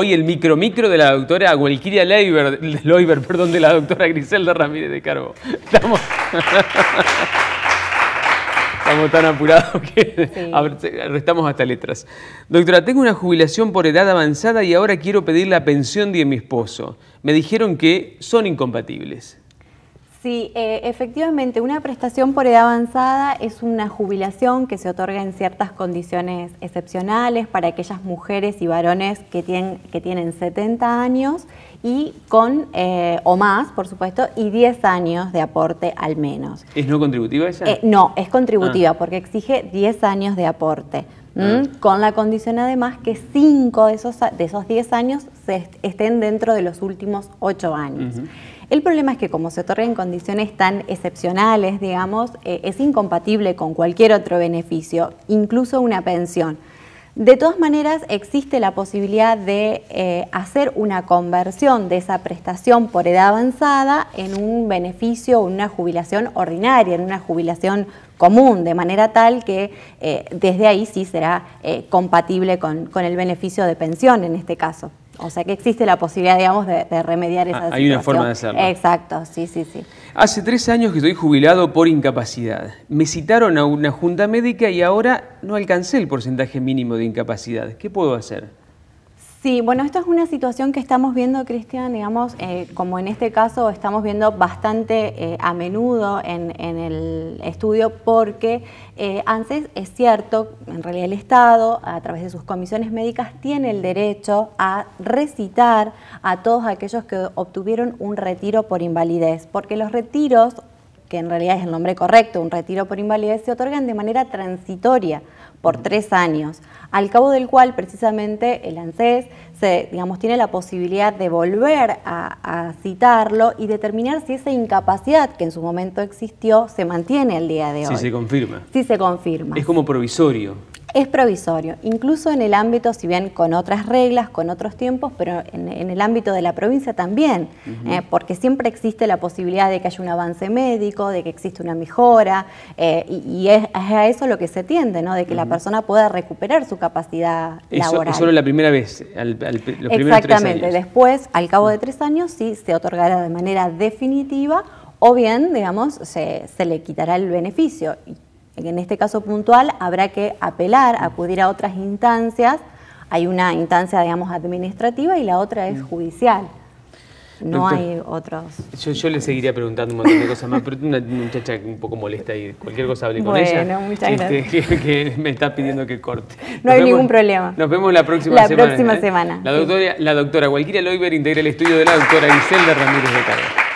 Hoy el micro-micro de la doctora Guelquiria Loiber, perdón, de la doctora Griselda Ramírez de Carbo. Estamos... tan apurados que restamos hasta letras. Doctora, tengo una jubilación por edad avanzada y ahora quiero pedir la pensión de mi esposo. Me dijeron que son incompatibles. Sí, eh, efectivamente, una prestación por edad avanzada es una jubilación que se otorga en ciertas condiciones excepcionales para aquellas mujeres y varones que tienen, que tienen 70 años y con, eh, o más, por supuesto, y 10 años de aporte al menos. ¿Es no contributiva esa? Eh, no, es contributiva ah. porque exige 10 años de aporte. Mm, con la condición además que cinco de esos, de esos 10 años estén dentro de los últimos 8 años. El problema es que como se otorga en condiciones tan excepcionales, digamos, eh, es incompatible con cualquier otro beneficio, incluso una pensión. De todas maneras, existe la posibilidad de eh, hacer una conversión de esa prestación por edad avanzada en un beneficio, una jubilación ordinaria, en una jubilación común, de manera tal que eh, desde ahí sí será eh, compatible con el beneficio de pensión en este caso. O sea que existe la posibilidad, digamos, de, remediar ah, esa situación. Hay una forma de hacerlo. Exacto, sí, sí, sí. Hace tres años que estoy jubilado por incapacidad. Me citaron a una junta médica y ahora no alcancé el porcentaje mínimo de incapacidad. ¿Qué puedo hacer? Sí, bueno, esto es una situación que estamos viendo, Cristian, digamos, eh, como en este caso estamos viendo bastante eh, a menudo en, el estudio, porque eh, ANSES es cierto, en realidad el Estado, a través de sus comisiones médicas, tiene el derecho a recitar a todos aquellos que obtuvieron un retiro por invalidez, porque los retiros que en realidad es el nombre correcto, un retiro por invalidez, se otorgan de manera transitoria por tres años, al cabo del cual precisamente el ANSES se, digamos, tiene la posibilidad de volver a, a, citarlo y determinar si esa incapacidad que en su momento existió se mantiene al día de hoy. Si se confirma. Si se confirma. Es como provisorio. Es provisorio, incluso en el ámbito, si bien con otras reglas, con otros tiempos, pero en, el ámbito de la provincia también, eh, porque siempre existe la posibilidad de que haya un avance médico, de que existe una mejora, eh, y, es, a eso lo que se tiende, ¿no? de que la persona pueda recuperar su capacidad eso, laboral. Es solo la primera vez, al, los primeros Exactamente, tres años. después, al cabo de tres años, sí se otorgará de manera definitiva o bien, digamos, se, se le quitará el beneficio. En este caso puntual habrá que apelar, acudir a otras instancias. Hay una instancia, digamos, administrativa y la otra es mm. judicial. No hay otros. Yo, le seguiría preguntando un montón de cosas más, pero una muchacha un poco molesta y cualquier cosa hable con ella. Este, que, me está pidiendo que corte. No hay ningún problema. Nos vemos la próxima ¿eh? semana. La próxima semana. La doctora, sí. la Loiber integra el estudio de la doctora Giselda Ramírez de Carlos.